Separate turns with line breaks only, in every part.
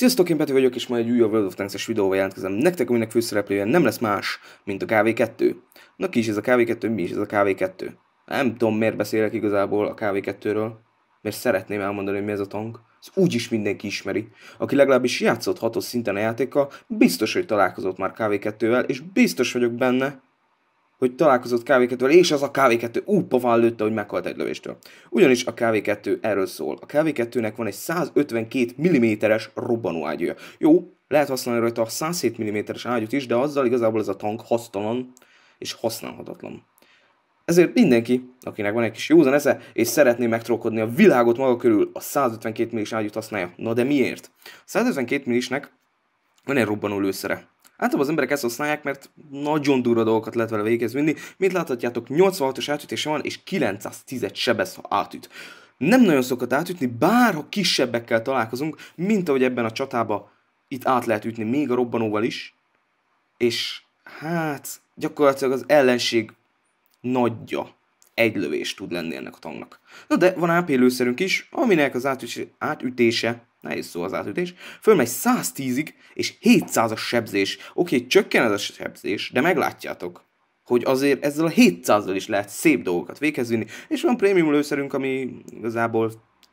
Sziasztok, én Peti vagyok, és ma egy újabb World of Tanks-es videóval jelentkezem nektek, aminek főszereplője nem lesz más, mint a KV2. Na ki is ez a KV2, mi is ez a KV2? Nem tudom, miért beszélek igazából a KV2-ről, mert szeretném elmondani, hogy mi ez a tank. Ezt úgyis mindenki ismeri. Aki legalábbis játszott hatos szinten a játékkal, biztos, hogy találkozott már KV2-vel, és biztos vagyok benne, hogy találkozott kv 2 és az a KV2 úgy pofán lőtte, hogy meghalt egy lövéstől. Ugyanis a KV2 erről szól. A KV2-nek van egy 152 mm-es robbanó ágyúja. Jó, lehet használni rajta a 107 mm-es ágyút is, de azzal igazából ez a tank hasztalan és használhatatlan. Ezért mindenki, akinek van egy kis józan esze, és szeretné megtrókodni a világot maga körül, a 152 millis ágyút használja. Na de miért? A 152 millisnek van egy robbanó lőszere. Általában az emberek ezt használják, mert nagyon durva dolgokat lehet vele végezni. Mint láthatjátok, 86-os átütése van, és 910-et sebez, ha átüt. Nem nagyon szokott átütni, bárha kisebbekkel találkozunk, mint ahogy ebben a csatában itt át lehet ütni, még a robbanóval is. És hát gyakorlatilag az ellenség nagyja egy lövés tud lenni ennek a tangnak. Na de van AP lőszerünk is, aminek az átütése Nehéz szó az átütés. Fölmegy 110-ig, és 700-as sebzés. Oké, okay, csökken ez a sebzés, de meglátjátok, hogy azért ezzel a 700-zal is lehet szép dolgokat végezni, és van prémium lőszerünk, ami igazából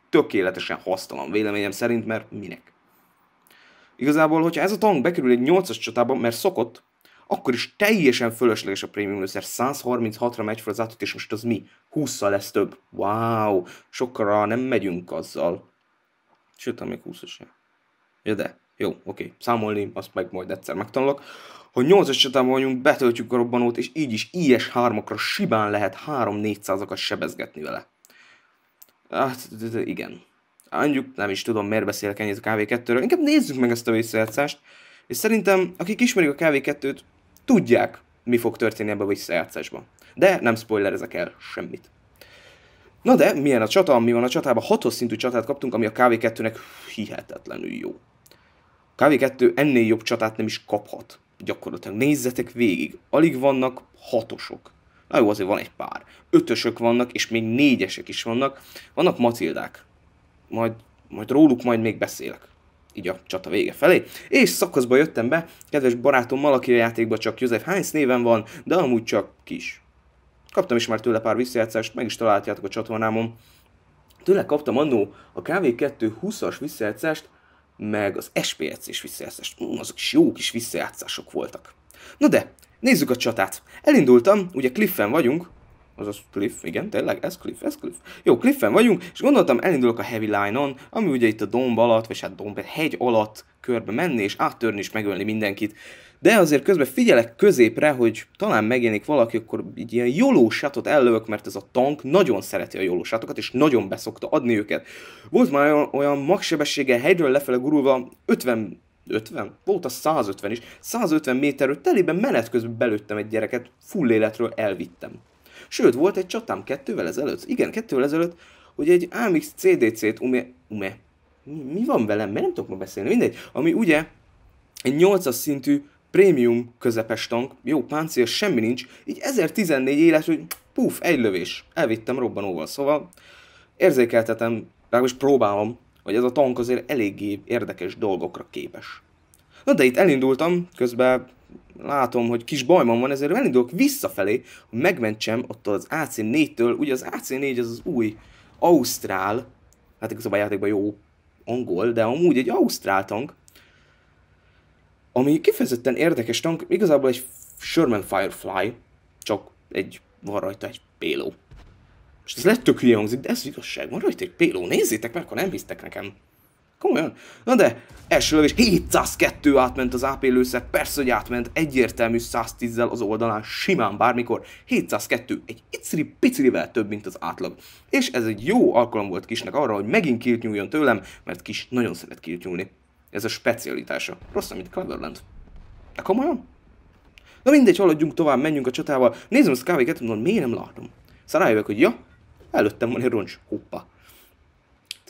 tökéletesen hasztalan véleményem szerint, mert minek? Igazából, hogyha ez a tank bekerül egy 8-as csatába, mert szokott, akkor is teljesen fölösleges a prémium lőszer. 136-ra megy fel az átütés, és most az mi? 20 lesz több. Wow, sokkal nem megyünk azzal. Sőt, még 20 is. Ja, de. Jó, oké. Számolni, azt meg majd egyszer megtanulok. Ha 8-as csatában vagyunk, betöltjük a robbanót, és így is IS-3-akra simán lehet 3-400-akat sebezgetni vele. Hát, igen. Mondjuk nem is tudom, miért beszélek ennyit a KV2-ről. Inkább nézzük meg ezt a visszajátszást. És szerintem, akik ismerik a KV2-t, tudják, mi fog történni ebbe a visszajátszásba. De nem spoilerezek el semmit. Na de, milyen a csata, mi van a csatában? Hatos szintű csatát kaptunk, ami a KV2-nek hihetetlenül jó. A KV2 ennél jobb csatát nem is kaphat. Gyakorlatilag nézzetek végig. Alig vannak hatosok. Na jó, azért van egy pár. Ötösök vannak, és még négyesek is vannak. Vannak macildák. Majd, majd róluk majd még beszélek így a csata vége felé. És szakaszba jöttem be, kedves barátommal, aki a játékban csak József Heinz néven van, de amúgy csak kis. Kaptam is már tőle pár visszajátszást, meg is találtjátok a csatornámon. Tőle kaptam annó a KV2 20-as visszajátszást, meg az spc is visszajátszást. Mm, azok is jó kis visszajátszások voltak. Na de, nézzük a csatát. Elindultam, ugye Cliffen vagyunk, azaz Cliff, igen, tényleg, ez Cliff, ez Cliff. Jó, Cliffen vagyunk, és gondoltam, elindulok a Heavy Line-on, ami ugye itt a domb alatt, vagy hát domb, hegy alatt körbe menni, és áttörni és megölni mindenkit de azért közben figyelek középre, hogy talán megjelenik valaki, akkor így ilyen jolósátot ellövök, mert ez a tank nagyon szereti a jolósátokat, és nagyon beszokta adni őket. Volt már olyan, olyan magsebessége, helyről lefele gurulva 50 50? Volt a 150 is. 150 méterről telében menet közben belőttem egy gyereket, full életről elvittem. Sőt, volt egy csatám kettővel ezelőtt, igen, kettővel ezelőtt, hogy egy AMX CDC-t, ume, ume, mi, mi van velem, mert nem tudok ma beszélni, mindegy, ami ugye egy 8-as szintű prémium közepes tank, jó páncél, semmi nincs, így 1014 élet, hogy puf, egy lövés, elvittem robbanóval, szóval érzékeltetem, legalábbis próbálom, hogy ez a tank azért eléggé érdekes dolgokra képes. Na de itt elindultam, közben látom, hogy kis bajban van, ezért elindulok visszafelé, hogy megmentsem ott az AC4-től, ugye az AC4 az az új ausztrál, hát igazából a játékban jó angol, de amúgy egy ausztrál tank, ami kifejezetten érdekes tank, igazából egy Sherman Firefly, csak egy, van rajta egy péló. És ez lett tök hangzik, de ez igazság, van rajta egy péló, nézzétek meg, akkor nem hisztek nekem. Komolyan? Na de, első lövés 702 átment az AP lőszer, persze, hogy átment, egyértelmű 110-zel az oldalán, simán bármikor. 702, egy icri picirivel több, mint az átlag. És ez egy jó alkalom volt Kisnek arra, hogy megint kilt nyúljon tőlem, mert Kis nagyon szeret kilt nyúlni. Ez a specialitása. Rossz, mint Cleveland. De komolyan? Na mindegy, haladjunk tovább, menjünk a csatával. Nézem a skype kettőt, mondom, miért nem látom? Szóval hogy ja, előttem van egy roncs. hoppa.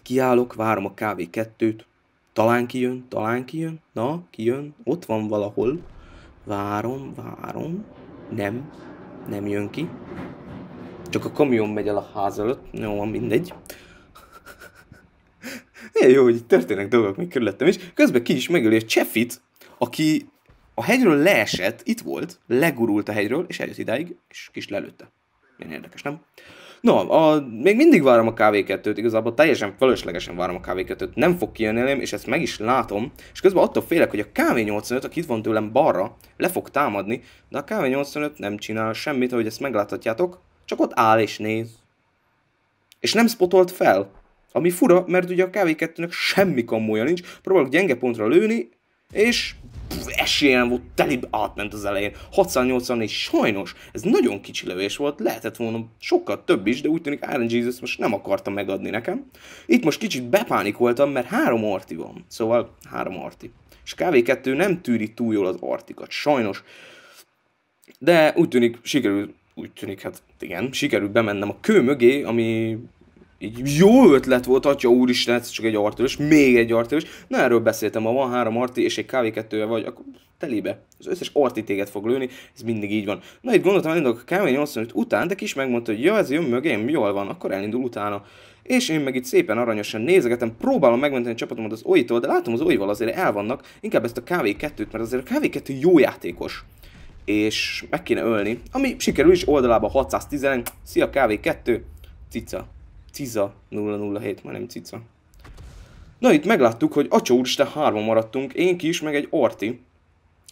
Kiállok, várom a kávé kettőt. Talán kijön, talán kijön. Na, kijön. Ott van valahol. Várom, várom. Nem, nem jön ki. Csak a kamion megy el a ház előtt. Jó, van mindegy milyen jó, hogy itt történnek dolgok még körülöttem is. Közben ki is megöli a Cseffit, aki a hegyről leesett, itt volt, legurult a hegyről, és eljött idáig, és kis lelőtte. Milyen érdekes, nem? No, a, még mindig várom a KV2-t, igazából teljesen fölöslegesen várom a KV2-t, nem fog kijönni elém, és ezt meg is látom, és közben attól félek, hogy a KV85, aki itt van tőlem balra, le fog támadni, de a KV85 nem csinál semmit, ahogy ezt megláthatjátok, csak ott áll és néz. És nem spotolt fel, ami fura, mert ugye a KV2-nek semmi kamója nincs, próbálok gyenge pontra lőni, és esélyen volt, telibb átment az elején. 684, sajnos, ez nagyon kicsi lövés volt, lehetett volna sokkal több is, de úgy tűnik Iron Jesus most nem akarta megadni nekem. Itt most kicsit bepánikoltam, mert három arti van, szóval három arti. És KV2 nem tűri túl jól az artikat, sajnos. De úgy tűnik, sikerült, úgy tűnik, hát igen, sikerült bemennem a kő mögé, ami egy jó ötlet volt, atya úristen, ez csak egy artörös, még egy artörös. Na erről beszéltem, ha van három arti és egy kettővel vagy, akkor telébe. Az összes arti téged fog lőni, ez mindig így van. Na itt gondoltam, elindulok a kávé 85 után, de kis megmondta, hogy ja, ez jön mögém, jól van, akkor elindul utána. És én meg itt szépen aranyosan nézegetem, próbálom megmenteni a csapatomat az oitól, de látom az oival azért el vannak, inkább ezt a kávé kettőt, mert azért a kávé kettő jó játékos és meg kéne ölni, ami sikerül is oldalába 610, szia kávé 2 cica. Ciza 007, már nem Cica. Na itt megláttuk, hogy Acsa úristen hárma maradtunk, én kis, meg egy Orti.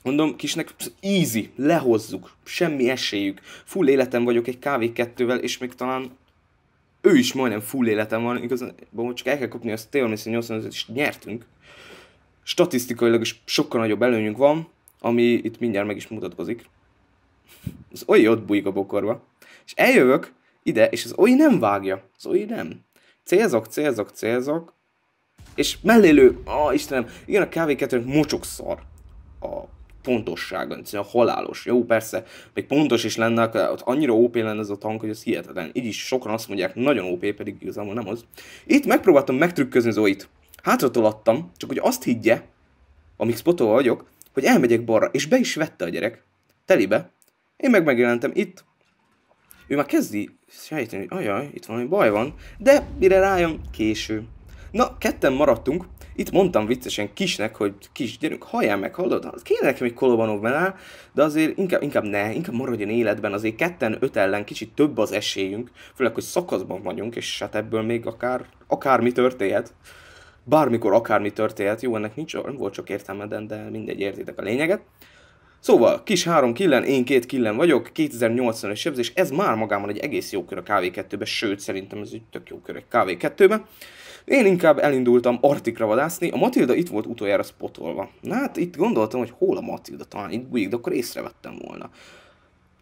Mondom, kisnek easy, lehozzuk, semmi esélyük. Full életem vagyok egy KV2-vel, és még talán ő is majdnem full életem van, igazán, csak el kell kapni azt Télmészen 85 és nyertünk. Statisztikailag is sokkal nagyobb előnyünk van, ami itt mindjárt meg is mutatkozik. Az olyan ott bújik a bokorba. És eljövök, ide, és az oly nem vágja. Az oly nem. Célzok, célzok, célzok, és mellélő, a oh, Istenem, igen, a KV2-nek szar a pontosság, a halálos. Jó, persze, még pontos is lenne, ott annyira OP lenne ez a tank, hogy ez hihetetlen. Így is sokan azt mondják, nagyon OP, pedig igazából nem az. Itt megpróbáltam megtrükközni az Hátratól adtam, csak hogy azt higgye, amíg spotol vagyok, hogy elmegyek balra, és be is vette a gyerek. Telibe. Én meg megjelentem itt, ő már kezdi sejteni, hogy ajaj, itt valami baj van, de mire rájön, késő. Na, ketten maradtunk, itt mondtam viccesen kisnek, hogy kis, gyerünk, halljál meg, hallod? Hát kéne nekem egy kolobanok menál, de azért inkább, inkább ne, inkább maradjon életben, azért ketten, öt ellen kicsit több az esélyünk, főleg, hogy szakaszban vagyunk, és hát ebből még akár, akármi történhet. Bármikor akármi történhet, jó, ennek nincs, nem volt sok értelme, de mindegy, értitek a lényeget. Szóval, kis három killen, én két killen vagyok, 2080-es sebzés, ez már magában egy egész jó kör a KV2-be, sőt szerintem ez egy tök jó kör egy KV2-be. Én inkább elindultam Artikra vadászni, a Matilda itt volt utoljára spotolva. Na hát itt gondoltam, hogy hol a Matilda, talán itt bujik, de akkor észrevettem volna.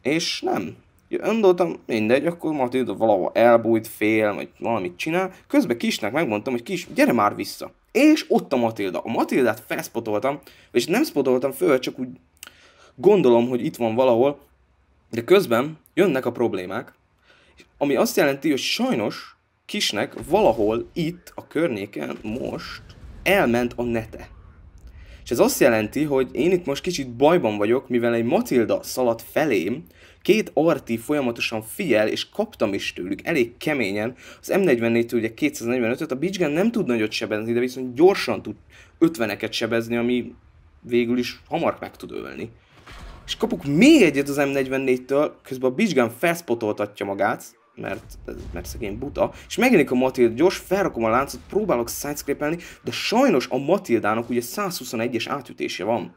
És nem. Gondoltam, mindegy, akkor Matilda valahol elbújt, fél, vagy valamit csinál. Közben Kisnek megmondtam, hogy Kis, gyere már vissza. És ott a Matilda. A Matildát felspotoltam, és nem spotoltam föl, csak úgy gondolom, hogy itt van valahol, de közben jönnek a problémák, ami azt jelenti, hogy sajnos Kisnek valahol itt a környéken most elment a nete. És ez azt jelenti, hogy én itt most kicsit bajban vagyok, mivel egy Matilda szaladt felém, két arti folyamatosan figyel, és kaptam is tőlük elég keményen. Az M44-től ugye 245-öt, a Bicsgen nem tud nagyot sebezni, de viszont gyorsan tud 50-eket sebezni, ami végül is hamar meg tud ölni és kapuk még egyet az M44-től, közben a Bizsgán felspotoltatja magát, mert, mert szegény buta, és megjelenik a Matilda, gyors, felrakom a láncot, próbálok sidescrapelni, de sajnos a Matildának ugye 121-es átütése van,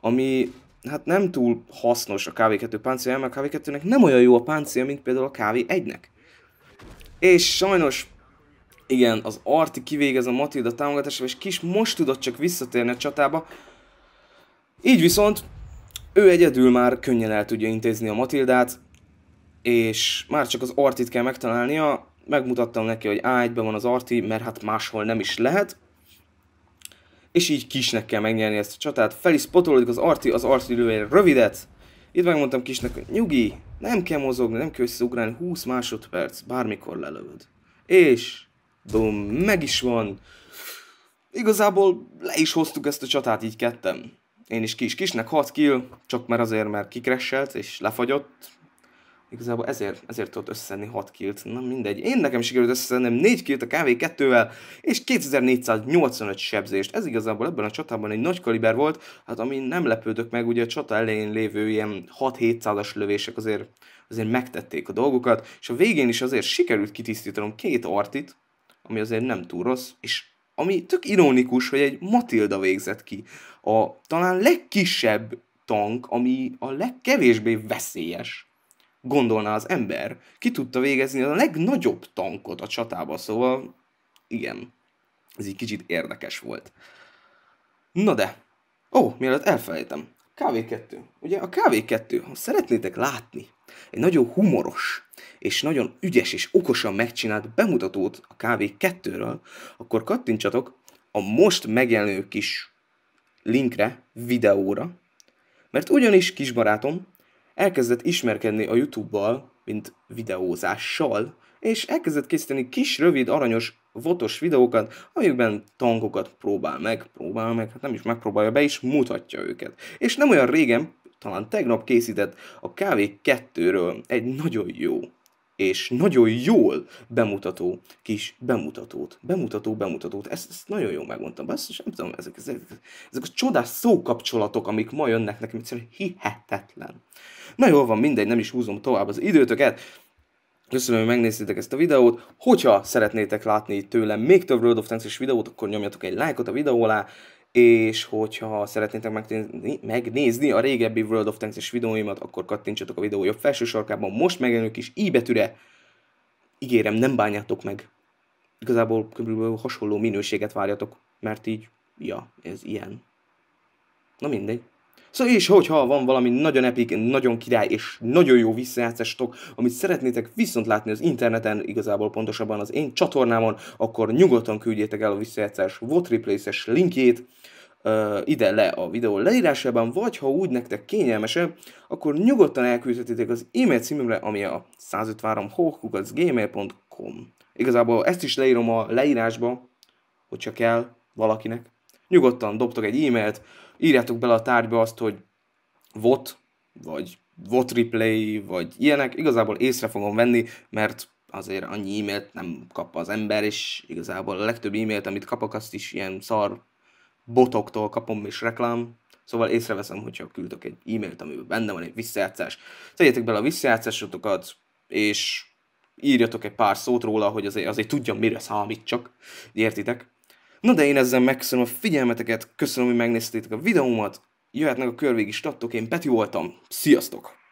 ami hát nem túl hasznos a KV2 páncélja, mert a KV2-nek nem olyan jó a páncélja, mint például a KV1-nek. És sajnos igen, az Arti kivégez a Matilda támogatásával, és Kis most tudott csak visszatérni a csatába. Így viszont ő egyedül már könnyen el tudja intézni a Matildát, és már csak az Artit kell megtalálnia, megmutattam neki, hogy a van az Arti, mert hát máshol nem is lehet, és így kisnek kell megnyerni ezt a csatát. Fel is spotolódik az Arti, az Arti lő egy rövidet, itt megmondtam kisnek, hogy nyugi, nem kell mozogni, nem kell összeugrálni, 20 másodperc, bármikor lelövöd. És bum, meg is van. Igazából le is hoztuk ezt a csatát így ketten én is kis. Kisnek 6 kill, csak mert azért, mert kikresselt és lefagyott. Igazából ezért, ezért tudott összeszedni 6 killt. Na mindegy. Én nekem sikerült összeszednem 4 killt a KV2-vel, és 2485 sebzést. Ez igazából ebben a csatában egy nagy kaliber volt, hát ami nem lepődök meg, ugye a csata elején lévő ilyen 6-700-as lövések azért, azért megtették a dolgokat, és a végén is azért sikerült kitisztítanom két artit, ami azért nem túl rossz, és ami tök ironikus, hogy egy Matilda végzett ki. A talán legkisebb tank, ami a legkevésbé veszélyes, gondolná az ember. Ki tudta végezni a legnagyobb tankot a csatába, szóval igen, ez egy kicsit érdekes volt. Na de, ó, mielőtt elfelejtem, KV2. Ugye a KV2, ha szeretnétek látni, egy nagyon humoros, és nagyon ügyes és okosan megcsinált bemutatót a KV2-ről, akkor kattintsatok a most megjelenő kis linkre, videóra, mert ugyanis kisbarátom elkezdett ismerkedni a YouTube-bal, mint videózással, és elkezdett készíteni kis, rövid, aranyos, votos videókat, amikben tankokat próbál meg, próbál meg, hát nem is megpróbálja, be és mutatja őket. És nem olyan régen, talán tegnap készített a KV2-ről egy nagyon jó és nagyon jól bemutató kis bemutatót. Bemutató, bemutatót. Ezt, ezt nagyon jól megmondtam. Ezt sem tudom, ezek, ezek, ezek a csodás szókapcsolatok, amik ma jönnek nekem, egyszerűen hihetetlen. Na jól van, mindegy, nem is húzom tovább az időtöket. Köszönöm, hogy megnéztétek ezt a videót. Hogyha szeretnétek látni tőlem még több World of Tanks-es videót, akkor nyomjatok egy lájkot a videó alá, és hogyha szeretnétek megnézni, megnézni a régebbi World of Tanks-es videóimat, akkor kattintsatok a videó jobb felső sarkában, most megjelenő kis i betűre. Ígérem, nem bánjátok meg. Igazából kb. hasonló minőséget várjatok, mert így, ja, ez ilyen. Na mindegy. Szóval és hogyha van valami nagyon epik, nagyon király és nagyon jó visszajátszástok, amit szeretnétek viszont látni az interneten, igazából pontosabban az én csatornámon, akkor nyugodtan küldjétek el a visszajátszás What Replaces linkjét, ide le a videó leírásában, vagy ha úgy nektek kényelmesebb, akkor nyugodtan elküldhetitek az e-mail címemre, ami a 153 gmail.com. Igazából ezt is leírom a leírásba, hogyha kell valakinek nyugodtan dobtok egy e-mailt, írjátok bele a tárgyba azt, hogy VOT, vagy VOT replay, vagy ilyenek, igazából észre fogom venni, mert azért annyi e-mailt nem kap az ember, és igazából a legtöbb e-mailt, amit kapok, azt is ilyen szar botoktól kapom, és reklám, Szóval észreveszem, hogyha küldök egy e-mailt, amiben benne van egy visszajátszás. Tegyetek bele a visszajátszásotokat, és írjatok egy pár szót róla, hogy azért, azért tudjam, mire számít csak. Értitek? Na de én ezzel megköszönöm a figyelmeteket, köszönöm, hogy megnéztétek a videómat, jöhetnek a körvégi stattok, én Peti voltam, sziasztok!